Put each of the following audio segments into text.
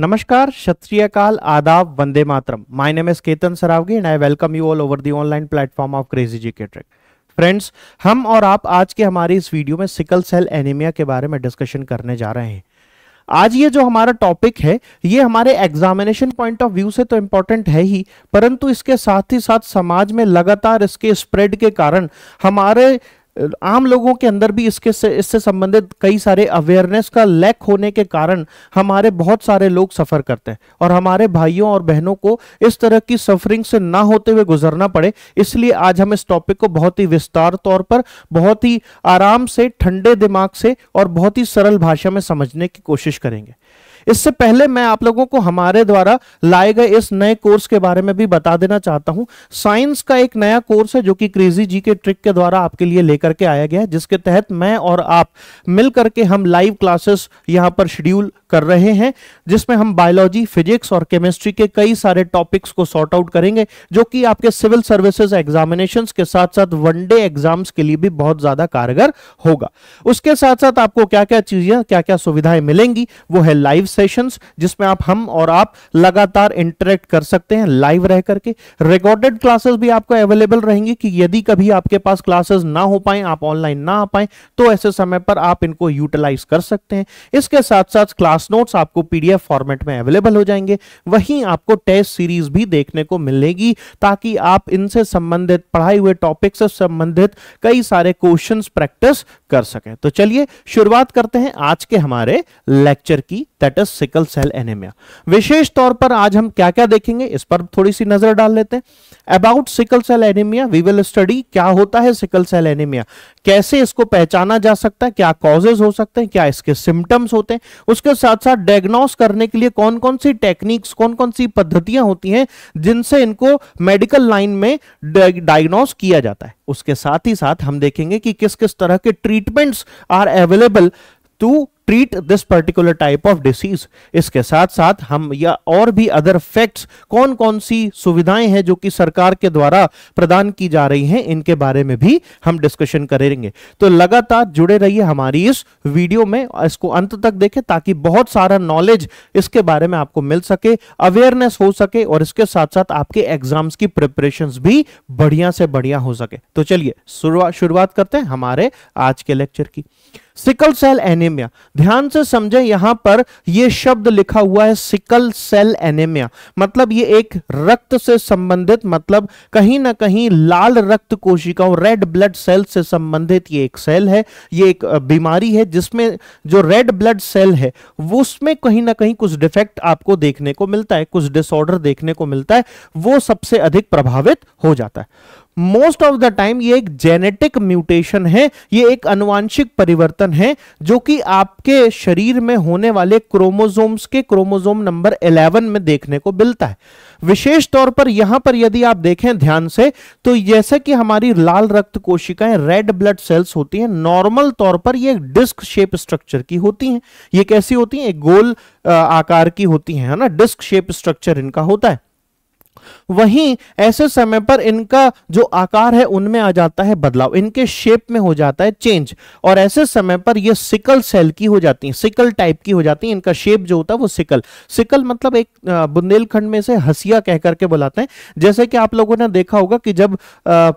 नमस्कार काल आदाब वंदे मातरम my name is Ketan Saraogi and I welcome you all over the online platform of crazy G K trick friends हम और आप आज के हमारी इस वीडियो में सिकल सेल एनीमिया के बारे में डिस्कशन करने जा रहे हैं आज ये जो हमारा टॉपिक है ये हमारे एग्जामिनेशन पॉइंट ऑफ व्यू से तो इम्पोर्टेंट है ही परंतु इसके साथ ही साथ समाज में लगातार इसके स्प्रेड के कारण हमारे आम लोगों के अंदर भी इसके से इससे संबंधित कई सारे अवेयरनेस का लैक होने के कारण हमारे बहुत सारे लोग सफ़र करते हैं और हमारे भाइयों और बहनों को इस तरह की सफरिंग से ना होते हुए गुजरना पड़े इसलिए आज हम इस टॉपिक को बहुत ही विस्तार तौर पर बहुत ही आराम से ठंडे दिमाग से और बहुत ही सरल भाषा में समझने की कोशिश करेंगे इससे पहले मैं आप लोगों को हमारे द्वारा लाए गए इस नए कोर्स के बारे में भी बता देना चाहता हूं साइंस का एक नया कोर्स है जो कि क्रेजी जी के ट्रिक के द्वारा आपके लिए लेकर के आया गया है जिसके तहत मैं और आप मिल करके हम लाइव क्लासेस यहां पर शेड्यूल कर रहे हैं जिसमें हम बायोलॉजी फिजिक्स और केमिस्ट्री के कई सारे टॉपिक्स को सॉर्ट आउट करेंगे जो कि आपके सिविल सर्विसेज एग्जामिनेशन के साथ साथ वनडे एग्जाम्स के लिए भी बहुत ज्यादा कारगर होगा उसके साथ साथ आपको क्या क्या चीजें क्या क्या सुविधाएं मिलेंगी वो है लाइव सेशंस जिसमें आप हम और आप लगातार इंटरेक्ट कर सकते हैं लाइव रह करके रिकॉर्डेड क्लासेस भी आपको अवेलेबल रहेंगी कि यदि कभी आपके पास क्लासेस ना हो पाए आप ऑनलाइन ना आ पाए तो ऐसे समय पर आप इनको यूटिलाइज कर सकते हैं इसके साथ साथ क्लास नोट्स आपको पीडीएफ फॉर्मेट में अवेलेबल हो जाएंगे वहीं आपको टेस्ट सीरीज भी देखने को मिलेगी ताकि आप इनसे संबंधित पढ़ाई हुए टॉपिक से संबंधित कई सारे क्वेश्चन प्रैक्टिस कर सकें तो चलिए शुरुआत करते हैं आज के हमारे लेक्चर की that is plus sickle cell anaemia विशेष तौर पर आज हम क्या क्या देखेंगे इस पर थोड़ी सी नजर डाल लेते हैं about sickle cell anaemia we will study क्या होता है सिकल सेल एनेमिया कैसे इसको पहचाना जा सकता है क्या कॉजेज हो सकते हैं क्या इसके सिम्टम्स होते हैं उसके साथ साथ डायग्नोस करने के लिए कौन कौन सी टेक्निक्स कौन कौन सी पद्धतियां होती हैं जिनसे इनको मेडिकल लाइन में डायग्नोस किया जाता है उसके साथ ही साथ हम देखेंगे कि किस किस तरह के treatments are available to treat this particular type of disease इसके साथ साथ हम या और भी अदर फैक्ट्स कौन कौन सी सुविधाएं हैं जो कि सरकार के द्वारा प्रदान की जा रही हैं इनके बारे में भी हम डिस्कशन करेंगे तो लगातार जुड़े रहिए हमारी इस वीडियो में इसको अंत तक देखें ताकि बहुत सारा नॉलेज इसके बारे में आपको मिल सके अवेयरनेस हो सके और इसके साथ साथ आपके एग्जाम्स की प्रिपरेशन भी बढ़िया से बढ़िया हो सके तो चलिए शुरुआत करते हैं हमारे आज के लेक्चर की सिकल सेल एनेमिया ध्यान से समझें यहां पर यह शब्द लिखा हुआ है सिकल सेल एनेमिया मतलब ये एक रक्त से संबंधित मतलब कहीं ना कहीं लाल रक्त कोशिकाओं रेड ब्लड सेल से संबंधित ये एक सेल है ये एक बीमारी है जिसमें जो रेड ब्लड सेल है वो उसमें कहीं ना कहीं कुछ डिफेक्ट आपको देखने को मिलता है कुछ डिसऑर्डर देखने को मिलता है वो सबसे अधिक प्रभावित हो जाता है मोस्ट ऑफ द टाइम ये एक जेनेटिक म्यूटेशन है ये एक अनुवांशिक परिवर्तन है जो कि आपके शरीर में होने वाले क्रोमोजोम्स के क्रोमोजोम नंबर 11 में देखने को मिलता है विशेष तौर पर यहां पर यदि आप देखें ध्यान से तो जैसा कि हमारी लाल रक्त कोशिकाएं रेड ब्लड सेल्स होती हैं नॉर्मल तौर पर ये डिस्क शेप स्ट्रक्चर की होती हैं ये कैसी होती हैं गोल आकार की होती हैं है ना डिस्क शेप स्ट्रक्चर इनका होता है वहीं ऐसे समय पर इनका जो आकार है उनमें आ जाता है बदलाव इनके शेप में हो जाता है चेंज और ऐसे समय पर ये सिकल सेल की हो जाती है सिकल टाइप की हो जाती है इनका शेप जो होता है वो सिकल सिकल मतलब एक बुंदेलखंड में से हसिया कह करके बुलाते हैं जैसे कि आप लोगों ने देखा होगा कि जब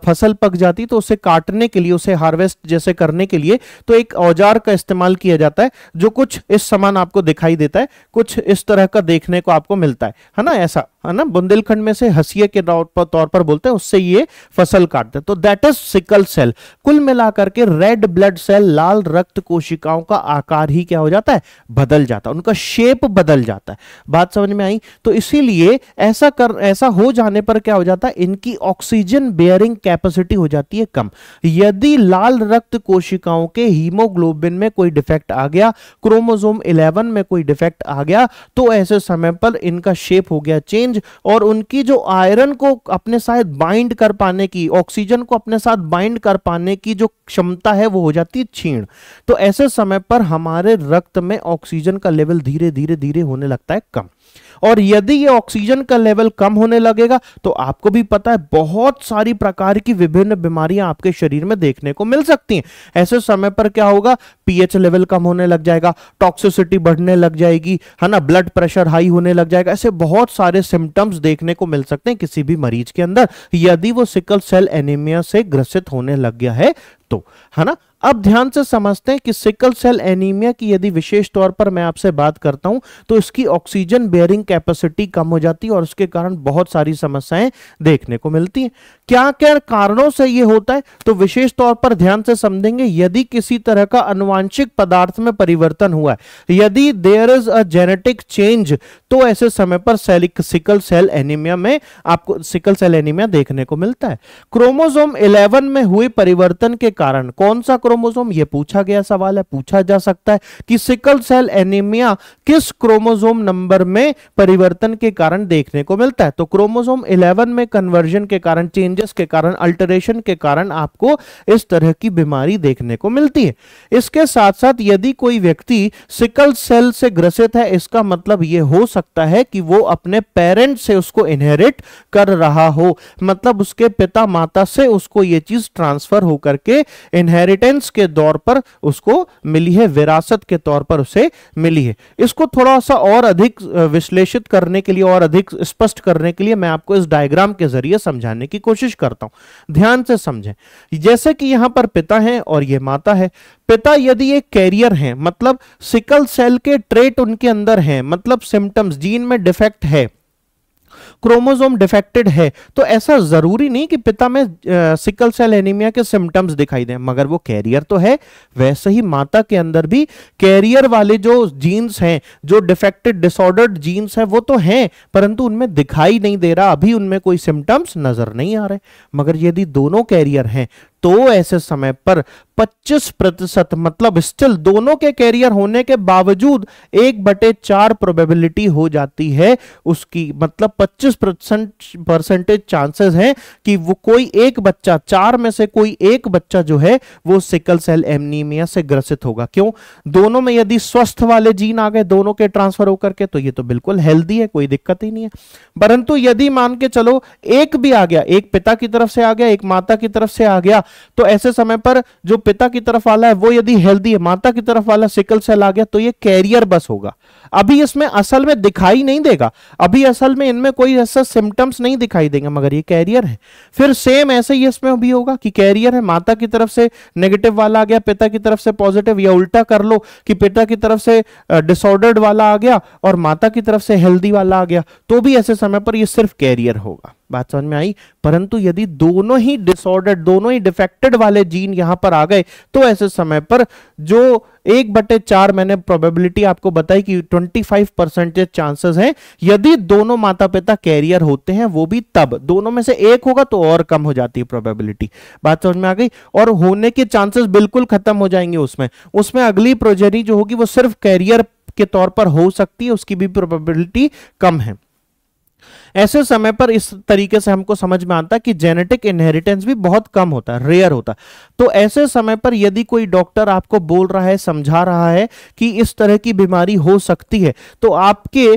फसल पक जाती तो उसे काटने के लिए उसे हार्वेस्ट जैसे करने के लिए तो एक औजार का इस्तेमाल किया जाता है जो कुछ इस समान आपको दिखाई देता है कुछ इस तरह का देखने को आपको मिलता है है ना ऐसा है ना बुंदेलखंड में जैसे हसिये के तौर पर बोलते हैं उससे ये फसल काटते हैं तो दैट इज सिकल सेल कुल मिलाकर के रेड ब्लड सेल लाल रक्त कोशिकाओं का आकार ही क्या हो जाता है बदल जाता है उनका शेप बदल जाता है बात समझ में आई तो इसीलिए ऐसा कर ऐसा हो जाने पर क्या हो जाता है इनकी ऑक्सीजन बेयरिंग कैपेसिटी हो जाती है कम यदि लाल रक्त कोशिकाओं के हीमोग्लोबिन में कोई डिफेक्ट आ गया क्रोमोजोम 11 में कोई डिफेक्ट आ गया तो ऐसे समय पर इनका शेप हो गया चेंज और उनकी जो आयरन को अपने साथ बाइंड कर पाने की ऑक्सीजन को अपने साथ बाइंड कर पाने की जो क्षमता है वो हो जाती है छीण तो ऐसे समय पर हमारे रक्त में ऑक्सीजन का लेवल धीरे धीरे धीरे होने लगता है कम और यदि ये ऑक्सीजन का लेवल कम होने लगेगा तो आपको भी पता है बहुत सारी प्रकार की विभिन्न बीमारियां आपके शरीर में देखने को मिल सकती हैं ऐसे समय पर क्या होगा पीएच लेवल कम होने लग जाएगा टॉक्सिसिटी बढ़ने लग जाएगी है ना ब्लड प्रेशर हाई होने लग जाएगा ऐसे बहुत सारे सिम्टम्स देखने को मिल सकते हैं किसी भी मरीज के अंदर यदि वो सिकल सेल एनीमिया से ग्रसित होने लग गया है तो है ना अब ध्यान से समझते हैं कि सिकल सेल एनीमिया की यदि विशेष तौर पर मैं आपसे बात करता हूं तो इसकी ऑक्सीजन बेयरिंग कैपेसिटी कम हो जाती है और उसके कारण बहुत सारी समस्याएं देखने को मिलती हैं क्या क्या कारणों से ये होता है तो विशेष तौर पर ध्यान से समझेंगे यदि किसी तरह का अनुवांशिक पदार्थ में परिवर्तन हुआ है यदि there is a genetic change तो ऐसे समय पर सेलिक सिकल सेल एनीमिया में आपको सिकल सेल एनीमिया देखने को मिलता है क्रोमोजोम इलेवन में हुए परिवर्तन के कारण कौन सा क्रोमोसोम यह पूछा गया सवाल है पूछा जा सकता है कि सिकल सेल एनीमिया किस क्रोमोसोम नंबर में परिवर्तन के कारण देखने को मिलता है तो क्रोमोसोम 11 में कन्वर्जन के कारण चेंजेस के कारण अल्टरेशन के कारण आपको इस तरह की बीमारी देखने को मिलती है इसके साथ साथ यदि कोई व्यक्ति सिकल सेल से ग्रसित है इसका मतलब यह हो सकता है कि वो अपने पेरेंट से उसको इनहेरिट कर रहा हो मतलब उसके पिता माता से उसको यह चीज ट्रांसफर होकर के इनहेरिटेंस के दौर पर उसको मिली है विरासत के तौर पर उसे मिली है इसको थोड़ा सा और अधिक विश्लेषित करने के लिए और अधिक स्पष्ट करने के लिए मैं आपको इस डायग्राम के जरिए समझाने की कोशिश करता हूं ध्यान से समझें जैसे कि यहां पर पिता है और ये माता है पिता यदि ये कैरियर हैं मतलब सिकल सेल के ट्रेट उनके अंदर हैं मतलब सिम्टम्स जीन में डिफेक्ट है क्रोमोजोम डिफेक्टेड है तो ऐसा जरूरी नहीं कि पिता में सिकल सेल एनीमिया के सिम्टम्स दिखाई दें मगर वो कैरियर तो है वैसे ही माता के अंदर भी कैरियर वाले जो जीन्स हैं जो डिफेक्टेड डिसऑर्डर्ड जीन्स हैं वो तो हैं परंतु उनमें दिखाई नहीं दे रहा अभी उनमें कोई सिम्टम्स नजर नहीं आ रहे मगर यदि दोनों कैरियर हैं तो ऐसे समय पर 25 प्रतिशत मतलब स्टिल दोनों के कैरियर होने के बावजूद एक बटे चार प्रोबेबिलिटी हो जाती है उसकी मतलब 25 परसेंटेज चांसेस हैं कि वो कोई एक बच्चा चार में से कोई एक बच्चा जो है वो सिकल सेल एमनीमिया से ग्रसित होगा क्यों दोनों में यदि स्वस्थ वाले जीन आ गए दोनों के ट्रांसफर होकर के तो ये तो बिल्कुल हेल्थी है कोई दिक्कत ही नहीं है परंतु यदि मान के चलो एक भी आ गया एक पिता की तरफ से आ गया एक माता की तरफ से आ गया तो ऐसे समय पर जो पिता की तरफ वाला है वो यदि हेल्दी है माता की तरफ वाला सिकल सेल आ गया तो ये कैरियर बस होगा अभी इसमें असल में दिखाई नहीं देगा अभी असल में इनमें कोई ऐसा सिम्टम्स नहीं दिखाई देंगे मगर ये कैरियर है फिर सेम ऐसे ही इसमें भी होगा कि कैरियर है माता की तरफ से नेगेटिव वाला आ गया पिता की तरफ से पॉजिटिव या उल्टा कर लो कि पिता की तरफ से डिसऑर्डर्ड वाला आ गया और माता की तरफ से हेल्दी वाला आ गया तो भी ऐसे समय पर यह सिर्फ कैरियर होगा बात समझ में आई परंतु यदि दोनों ही डिसऑर्डर्ड दोनों ही डिफेक्टेड वाले जीन यहां पर आ गए तो ऐसे समय पर जो एक बटे चार मैंने प्रोबेबिलिटी आपको बताई कि 25 परसेंटेज चांसेस है यदि दोनों माता पिता कैरियर होते हैं वो भी तब दोनों में से एक होगा तो और कम हो जाती है प्रोबेबिलिटी बात समझ में आ गई और होने के चांसेस बिल्कुल खत्म हो जाएंगे उसमें उसमें अगली प्रोजेरी जो होगी वो सिर्फ कैरियर के तौर पर हो सकती है उसकी भी प्रोबेबिलिटी कम है ऐसे समय पर इस तरीके से हमको समझ में आता कि जेनेटिक इनहेरिटेंस भी बहुत कम होता है रेयर होता तो ऐसे समय पर यदि कोई डॉक्टर आपको बोल रहा है समझा रहा है कि इस तरह की बीमारी हो सकती है तो आपके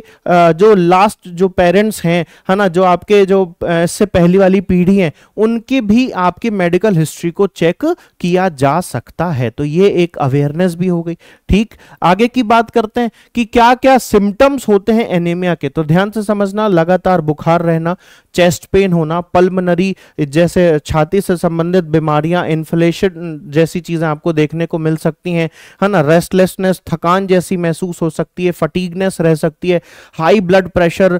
जो लास्ट जो पेरेंट्स हैं है ना जो आपके जो इससे पहली वाली पीढ़ी है उनकी भी आपकी मेडिकल हिस्ट्री को चेक किया जा सकता है तो ये एक अवेयरनेस भी हो गई ठीक आगे की बात करते हैं कि क्या क्या सिम्टम्स होते हैं एनीमिया के तो ध्यान से समझना लगातार बुखार रहना चेस्ट पेन होना पल्मनरी जैसे छाती से संबंधित बीमारियां इन्फ्लेशन जैसी चीज़ें आपको देखने को मिल सकती हैं है ना रेस्टलेसनेस थकान जैसी महसूस हो सकती है फटीगनेस रह सकती है हाई ब्लड प्रेशर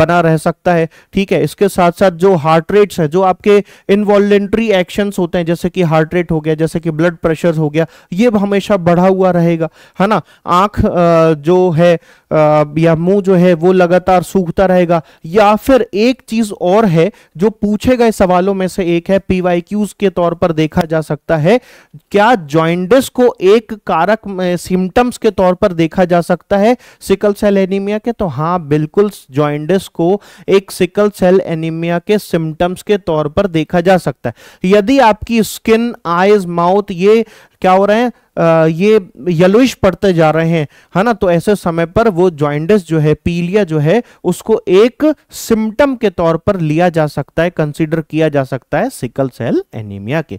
बना रह सकता है ठीक है इसके साथ साथ जो हार्ट रेट्स है जो आपके इनवॉलेंट्री एक्शंस होते हैं जैसे कि हार्ट रेट हो गया जैसे कि ब्लड प्रेशर हो गया ये हमेशा बढ़ा हुआ रहेगा है ना आँख जो है या मुंह जो है वो लगातार सूखता रहेगा या फिर एक चीज और है जो पूछे गए सवालों में से एक है पीवाई के तौर पर देखा जा सकता है क्या ज्वाइंडिस को एक कारक सिम्टम्स के तौर पर देखा जा सकता है सिकल सेल एनीमिया के तो हाँ बिल्कुल ज्वाइंडिस को एक सिकल सेल एनीमिया के सिम्टम्स के तौर पर देखा जा सकता है यदि आपकी स्किन आईज माउथ ये क्या हो रहे हैं ये येलोइश पड़ते जा रहे हैं है ना तो ऐसे समय पर वो ज्वाइंडस जो है पीलिया जो है उसको एक सिम्टम के तौर पर लिया जा सकता है कंसिडर किया जा सकता है सिकल सेल एनीमिया के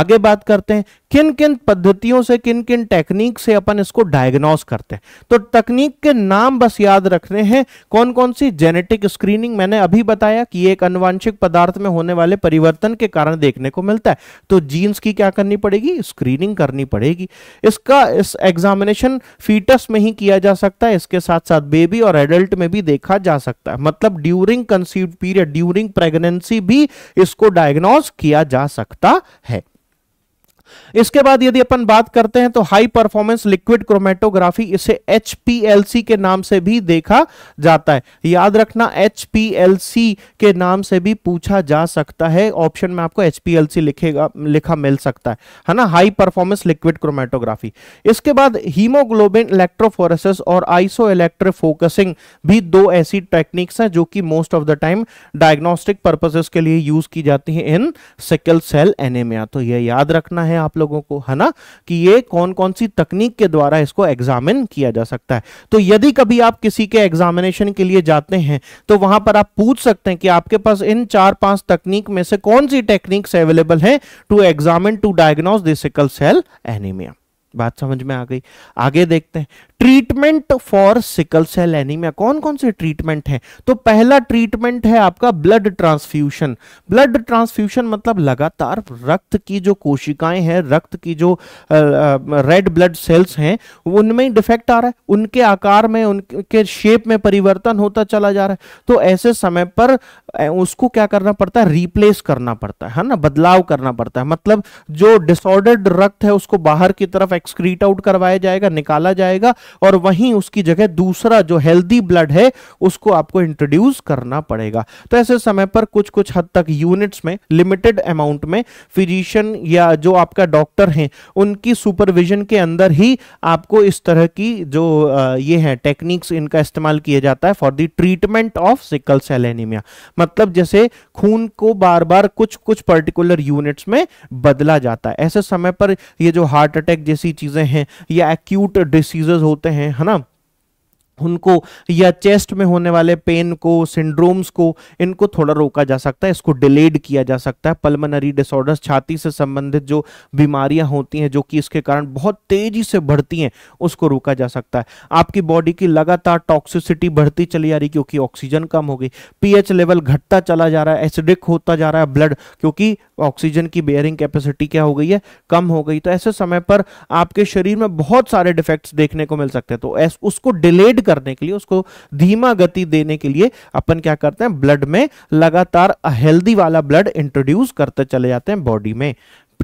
आगे बात करते हैं किन किन पद्धतियों से किन किन टेक्निक से अपन इसको डायग्नोस करते हैं तो तकनीक के नाम बस याद रखने हैं कौन कौन सी जेनेटिक स्क्रीनिंग मैंने अभी बताया कि एक अनुवांशिक पदार्थ में होने वाले परिवर्तन के कारण देखने को मिलता है तो जीन्स की क्या करनी पड़ेगी स्क्रीनिंग करनी पड़ेगी इसका इस एग्जामिनेशन फीटस में ही किया जा सकता है इसके साथ साथ बेबी और एडल्ट में भी देखा जा सकता है मतलब during conceive period during pregnancy भी इसको डायग्नोस किया जा सकता है इसके बाद यदि अपन बात करते हैं तो हाई परफॉर्मेंस लिक्विड क्रोमेटोग्राफी इसे एच के नाम से भी देखा जाता है याद रखना एच के नाम से भी पूछा जा सकता है ऑप्शन में आपको एच लिखेगा लिखा मिल सकता है है ना हाई परफॉर्मेंस लिक्विड क्रोमेटोग्राफी इसके बाद हीमोग्लोबिन इलेक्ट्रोफोरेसिस और आइसो फोकसिंग भी दो ऐसी टेक्निक्स हैं जो कि most of the time diagnostic purposes के लिए यूज की जाती है इन सिकल सेल एनेमिया तो यह याद रखना है हैं आप लोगों को है ना कि ये कौन कौन सी तकनीक के द्वारा इसको एग्जामिन किया जा सकता है तो यदि कभी आप किसी के एग्जामिनेशन के लिए जाते हैं तो वहां पर आप पूछ सकते हैं कि आपके पास इन चार पांच तकनीक में से कौन सी टेक्निक्स अवेलेबल है to examine to diagnose this sickle cell anaemia बात समझ में आ गई आगे देखते हैं treatment for sickle cell anaemia कौन कौन से ट्रीटमेंट हैं तो पहला ट्रीटमेंट है आपका ब्लड ट्रांसफ्यूशन ब्लड ट्रांसफ्यूशन मतलब लगातार रक्त की जो कोशिकाएं हैं रक्त की जो रेड ब्लड सेल्स हैं उनमें ही डिफेक्ट आ रहा है उनके आकार में उनके शेप में परिवर्तन होता चला जा रहा है तो ऐसे समय पर उसको क्या करना पड़ता है रिप्लेस करना पड़ता है ना बदलाव करना पड़ता है मतलब जो डिसऑर्डर्ड रक्त है उसको बाहर की तरफ एक्सक्रीट आउट करवाया जाएगा निकाला जाएगा और वहीं उसकी जगह दूसरा जो हेल्दी ब्लड है उसको आपको इंट्रोड्यूस करना पड़ेगा तो ऐसे समय पर कुछ कुछ हद तक यूनिट्स में लिमिटेड अमाउंट में फिजिशियन या जो आपका डॉक्टर है उनकी सुपरविजन के अंदर ही आपको इस तरह की जो ये है टेक्निक्स इनका इस्तेमाल किया जाता है for the treatment of sickle cell anaemia मतलब जैसे खून को बार बार कुछ कुछ पर्टिकुलर यूनिट्स में बदला जाता है ऐसे समय पर ये जो हार्ट अटैक जैसी चीजें हैं या एक्यूट डिसीजेज होती होते हैं है ना उनको या चेस्ट में होने वाले पेन को सिंड्रोम्स को इनको थोड़ा रोका जा सकता है इसको डिलेड किया जा सकता है पल्मोनरी डिसऑर्डर्स छाती से संबंधित जो बीमारियां होती हैं जो कि इसके कारण बहुत तेजी से बढ़ती हैं उसको रोका जा सकता है आपकी बॉडी की लगातार टॉक्सिसिटी बढ़ती चली जा रही क्योंकि ऑक्सीजन कम हो गई पीएच लेवल घटता चला जा रहा है एसिडिक होता जा रहा है ब्लड क्योंकि ऑक्सीजन की बेयरिंग कैपेसिटी क्या हो गई है कम हो गई तो ऐसे समय पर आपके शरीर में बहुत सारे डिफेक्ट्स देखने को मिल सकते हैं तो उसको डिलेड करने के लिए उसको धीमा गति देने के लिए अपन क्या करते हैं ब्लड में लगातार हेल्दी वाला ब्लड इंट्रोड्यूस करते चले जाते हैं बॉडी में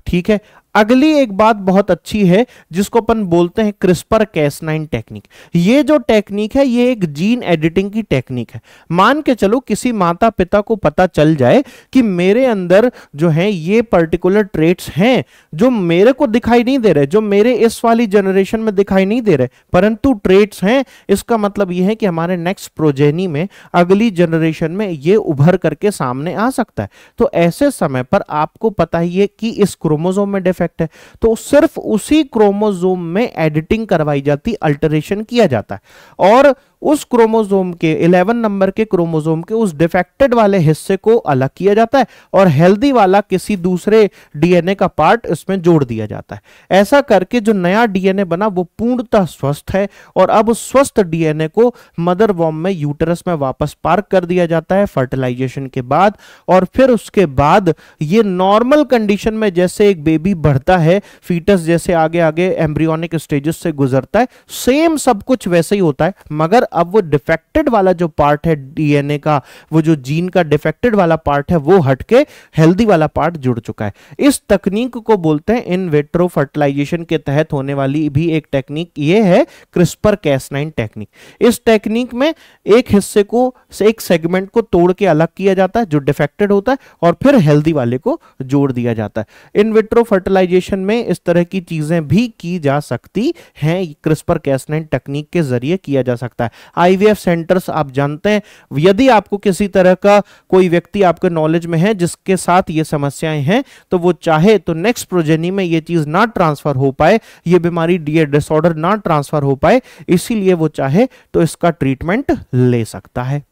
ठीक है अगली एक बात बहुत अच्छी है जिसको अपन बोलते हैं क्रिस्पर कैस नाइन टेक्निक ये जो टेक्निक है ये एक जीन एडिटिंग की टेक्निक है मान के चलो किसी माता पिता को पता चल जाए कि मेरे अंदर जो है ये पर्टिकुलर ट्रेट्स हैं जो मेरे को दिखाई नहीं दे रहे जो मेरे इस वाली जनरेशन में दिखाई नहीं दे रहे परंतु ट्रेट्स हैं इसका मतलब यह है कि हमारे नेक्स्ट प्रोजेनी में अगली जनरेशन में ये उभर करके सामने आ सकता है तो ऐसे समय पर आपको पता ही है कि इस क्रोमोजोम में डिफेक्ट डिफेक्ट है तो सिर्फ उसी क्रोमोजोम में एडिटिंग करवाई जाती अल्टरेशन किया जाता है और उस क्रोमोजोम के 11 नंबर के क्रोमोजोम के उस डिफेक्टेड वाले हिस्से को अलग किया जाता है और हेल्दी वाला किसी दूसरे डीएनए का पार्ट इसमें जोड़ दिया जाता है ऐसा करके जो नया डीएनए बना वो पूर्णतः स्वस्थ है और अब उस स्वस्थ डीएनए को मदर वॉम में यूटरस में वापस पार्क कर दिया जाता है फर्टिलाइजेशन के बाद और फिर उसके बाद ये नॉर्मल कंडीशन में जैसे एक बेबी बढ़ता है फीटस जैसे आगे आगे एम्ब्रियोनिक स्टेजेस से गुजरता है सेम सब कुछ वैसे ही होता है मगर अब वो डिफेक्टेड वाला जो पार्ट है डीएनए का वो जो जीन का डिफेक्टेड वाला पार्ट है वो हटके हेल्दी वाला पार्ट जुड़ चुका है इस तकनीक को बोलते हैं इन वेट्रो फर्टिलाइजेशन के तहत होने वाली भी एक टेक्निक ये है क्रिस्पर कैसनाइन टेक्निक इस टेक्निक में एक हिस्से को से एक सेगमेंट को तोड़ के अलग किया जाता है जो डिफेक्टेड होता है और फिर हेल्दी वाले को जोड़ दिया जाता है इन विट्रो फर्टिलाइजेशन में इस तरह की चीजें भी की जा सकती हैं क्रिस्पर कैसनाइन टेक्निक के जरिए किया जा सकता है आईवीएफ सेंटर्स आप जानते हैं यदि आपको किसी तरह का कोई व्यक्ति आपके नॉलेज में है जिसके साथ ये समस्याएं हैं तो वो चाहे तो नेक्स्ट प्रोजेनी में ये चीज ना ट्रांसफर हो पाए ये बीमारी डी डिसऑर्डर ना ट्रांसफर हो पाए इसीलिए वो चाहे तो इसका ट्रीटमेंट ले सकता है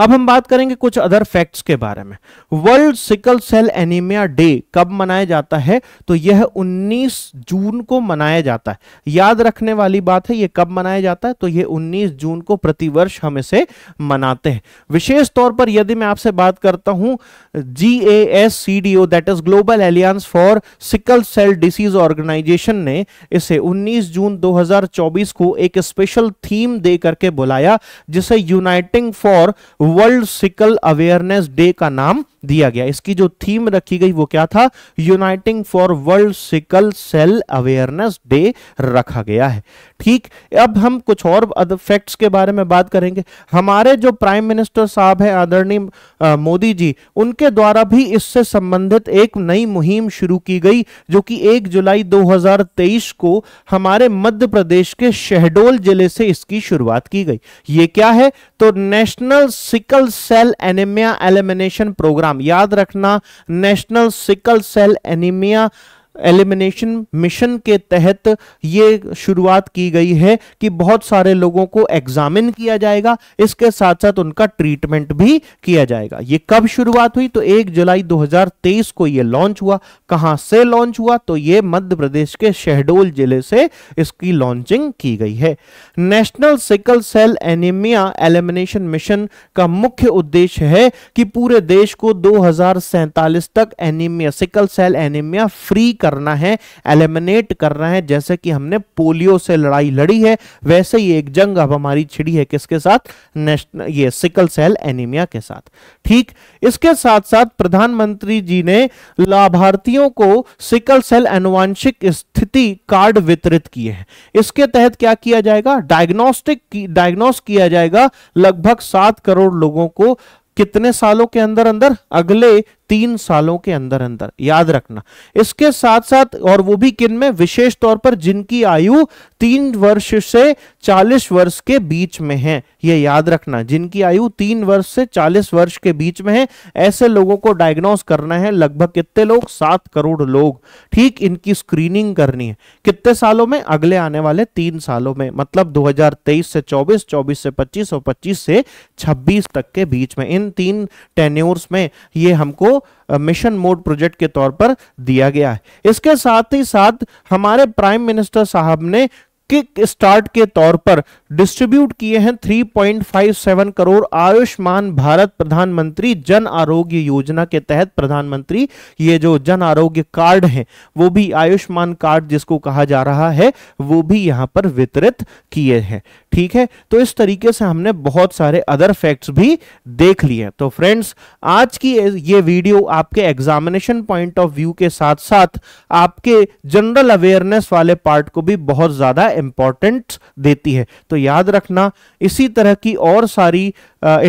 अब हम बात करेंगे कुछ अदर फैक्ट्स के बारे में world sickle cell anaemia day कब मनाया जाता है तो यह 19 जून को मनाया जाता है याद रखने वाली बात है यह कब मनाया जाता है तो यह 19 जून को प्रतिवर्ष हम इसे मनाते हैं विशेष तौर पर यदि मैं आपसे बात करता हूं G A S C D O that is global alliance for sickle cell disease organisation ने इसे 19 जून 2024 को एक स्पेशल थीम दे करके बुलाया जिसे uniting for world sickle awareness day का नाम दिया गया इसकी जो थीम रखी गई वो क्या था uniting for world sickle cell awareness day रखा गया है ठीक अब हम कुछ और फैक्ट्स के बारे में बात करेंगे हमारे जो प्राइम मिनिस्टर साहब हैं आदरणीय मोदी जी उनके द्वारा भी इससे संबंधित एक नई मुहिम शुरू की गई जो कि 1 जुलाई 2023 को हमारे मध्य प्रदेश के शहडोल जिले से इसकी शुरुआत की गई ये क्या है तो national sickle cell anaemia elimination programme नाम याद रखना national sickle cell anaemia elimination mission के तहत ये शुरुआत की गई है कि बहुत सारे लोगों को एग्जामिन किया जाएगा इसके साथ साथ उनका ट्रीटमेंट भी किया जाएगा ये कब शुरुआत हुई तो 1 जुलाई 2023 को ये लॉन्च हुआ कहां से लॉन्च हुआ तो ये मध्य प्रदेश के शहडोल जिले से इसकी लॉन्चिंग की गई है national sickle cell anaemia elimination mission का मुख्य उद्देश्य है कि पूरे देश को दो तक anaemia sickle cell anaemia free करना है एलिमिनेट करना है जैसे कि हमने पोलियो से लड़ाई लड़ी है वैसे ही एक जंग अब हमारी छिड़ी है किसके साथ ये सिकल सेल एनीमिया के साथ ठीक इसके साथ साथ प्रधानमंत्री जी ने लाभार्थियों को सिकल सेल अनुवांशिक स्थिति कार्ड वितरित किए हैं इसके तहत क्या किया जाएगा डायग्नोस्टिक डायग्नोस किया जाएगा लगभग सात करोड़ लोगों को कितने सालों के अंदर अंदर अगले तीन सालों के अंदर अंदर याद रखना इसके साथ साथ और वो भी किन में विशेष तौर पर जिनकी आयु तीन वर्ष से चालीस वर्ष के बीच में है ये याद रखना जिनकी आयु तीन वर्ष से चालीस वर्ष के बीच में है ऐसे लोगों को डायग्नोस करना है लगभग कितने लोग सात करोड़ लोग ठीक इनकी स्क्रीनिंग करनी है कितने सालों में अगले आने वाले तीन सालों में मतलब 2023 से 24 24 से 25 और 25 से 26 तक के बीच में इन तीन टेन्योर्स में ये हमको मिशन मोड प्रोजेक्ट के तौर पर दिया गया है इसके साथ ही साथ हमारे प्राइम मिनिस्टर साहब ने किक स्टार्ट के तौर पर डिस्ट्रीब्यूट किए हैं 3.57 करोड़ आयुष्मान भारत प्रधानमंत्री जन आरोग्य योजना के तहत प्रधानमंत्री ये जो जन आरोग्य कार्ड हैं वो भी आयुष्मान कार्ड जिसको कहा जा रहा है वो भी यहां पर वितरित किए हैं ठीक है तो इस तरीके से हमने बहुत सारे अदर फैक्ट्स भी देख लिए तो फ्रेंड्स आज की ये वीडियो आपके एग्जामिनेशन पॉइंट ऑफ व्यू के साथ साथ आपके जनरल अवेयरनेस वाले पार्ट को भी बहुत ज्यादा इंपॉर्टेंट देती है तो याद रखना इसी तरह की और सारी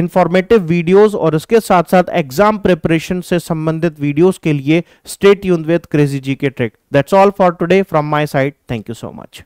इंफॉर्मेटिव वीडियोस और इसके साथ साथ एग्जाम प्रिपरेशन से संबंधित वीडियोस के लिए स्टेट यून with crazy G K trick that's all for today from my side thank you so much